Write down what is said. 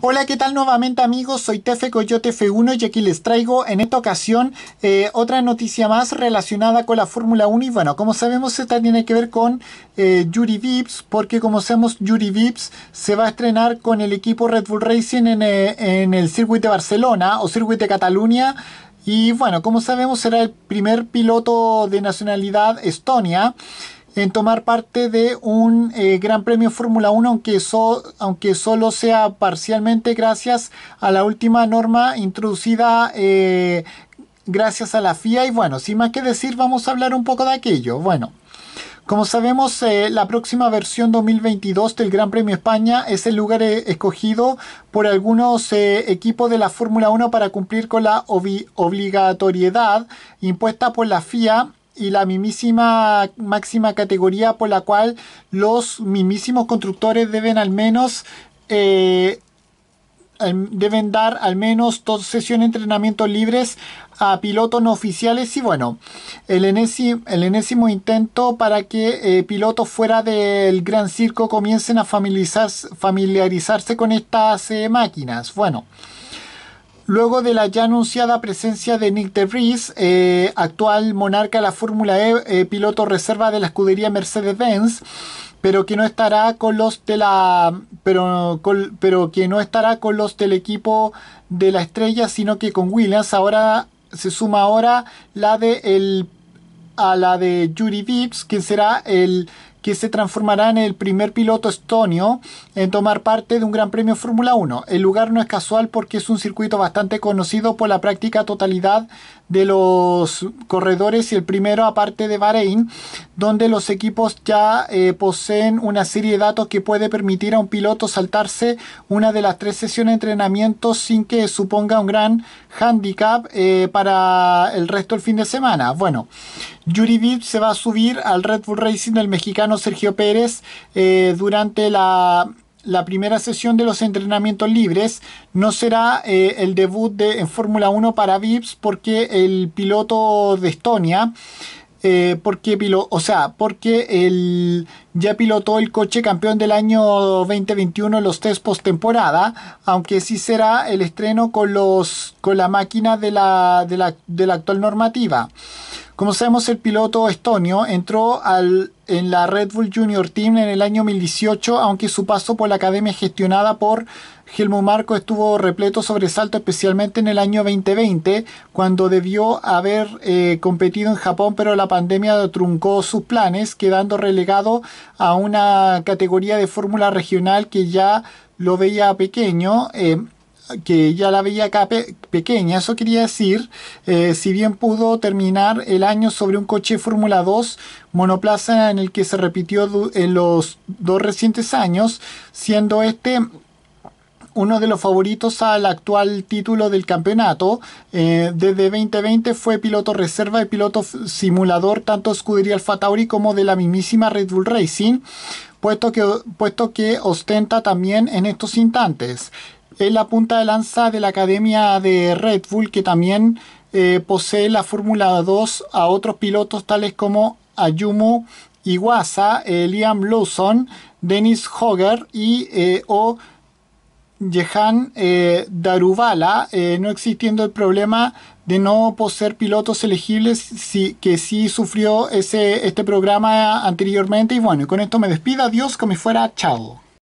Hola, ¿qué tal nuevamente amigos? Soy Tefe Coyote F1 y aquí les traigo en esta ocasión eh, otra noticia más relacionada con la Fórmula 1 y bueno, como sabemos esta tiene que ver con eh, Yuri Vips porque como sabemos Yuri Vips se va a estrenar con el equipo Red Bull Racing en, eh, en el circuito de Barcelona o circuito de Cataluña y bueno, como sabemos será el primer piloto de nacionalidad Estonia en tomar parte de un eh, Gran Premio Fórmula 1, aunque, solo sea parcialmente gracias a la última norma introducida eh, gracias a la FIA. Y bueno, sin más que decir, vamos a hablar un poco de aquello. Bueno. Como sabemos, eh, la próxima versión 2022 del Gran Premio España es el lugar escogido por algunos equipos de la Fórmula 1 para cumplir con la obligatoriedad impuesta por la FIA y la mismísima máxima categoría por la cual los mismísimos constructores deben al menos eh, deben dar al menos dos sesiones de entrenamiento libres a pilotos no oficiales y bueno, el enésimo, el intento para que eh, pilotos fuera del gran circo comiencen a familiarizarse, con estas eh, máquinas. Bueno, Luego de la ya anunciada presencia de Nick de eh, actual monarca de la Fórmula E, eh, piloto reserva de la escudería Mercedes-Benz, pero que no estará con los pero, pero que no estará con los del equipo de la estrella, sino que con Williams. Ahora se suma ahora la de el a la de Yuri Vips, quien será el que se transformará en el primer piloto estonio en tomar parte de un Gran Premio Fórmula 1. El lugar no es casual porque es un circuito bastante conocido por la práctica totalidad de los corredores y el primero aparte de Bahrein, donde los equipos ya eh, poseen una serie de datos que puede permitir a un piloto saltarse una de las tres sesiones de entrenamiento sin que suponga un gran handicap eh, para el resto del fin de semana. Bueno, Yuri Vip se va a subir al Red Bull Racing del mexicano Sergio Pérez eh, durante la, primera sesión de los entrenamientos libres. No será eh, el debut de, en Fórmula 1 para Vips porque el piloto de Estonia... Eh, porque o sea, porque el ya pilotó el coche campeón del año 2021 en los test temporada aunque sí será el estreno con los con la máquina de la, de la actual normativa. Como sabemos, el piloto estonio entró al, en la Red Bull Junior Team en el año 2018, aunque su paso por la academia gestionada por Helmut Marco estuvo repleto sobresalto, especialmente en el año 2020, cuando debió haber eh, competido en Japón, pero la pandemia truncó sus planes, quedando relegado a una categoría de fórmula regional que ya lo veía pequeño. Eh, que ya la veía acá pequeña, eso quería decir, eh, si bien pudo terminar el año sobre un coche Fórmula 2 monoplaza en el que se repitió en los dos recientes años, siendo este uno de los favoritos al actual título del campeonato. Eh, desde 2020 fue piloto reserva y piloto simulador tanto Scuderia Alfa Tauri como de la mismísima Red Bull Racing, puesto que, puesto que ostenta también en estos instantes es la punta de lanza de la academia de Red Bull, que también eh, posee la Fórmula 2 a otros pilotos tales como Ayumu Iwasa, eh, Liam Lawson, Dennis Hogger y eh, o Jehan Daruvala, no existiendo el problema de no poseer pilotos elegibles que sí sufrió ese, este programa anteriormente. Y bueno, con esto me despido, adiós, como fuera, chao.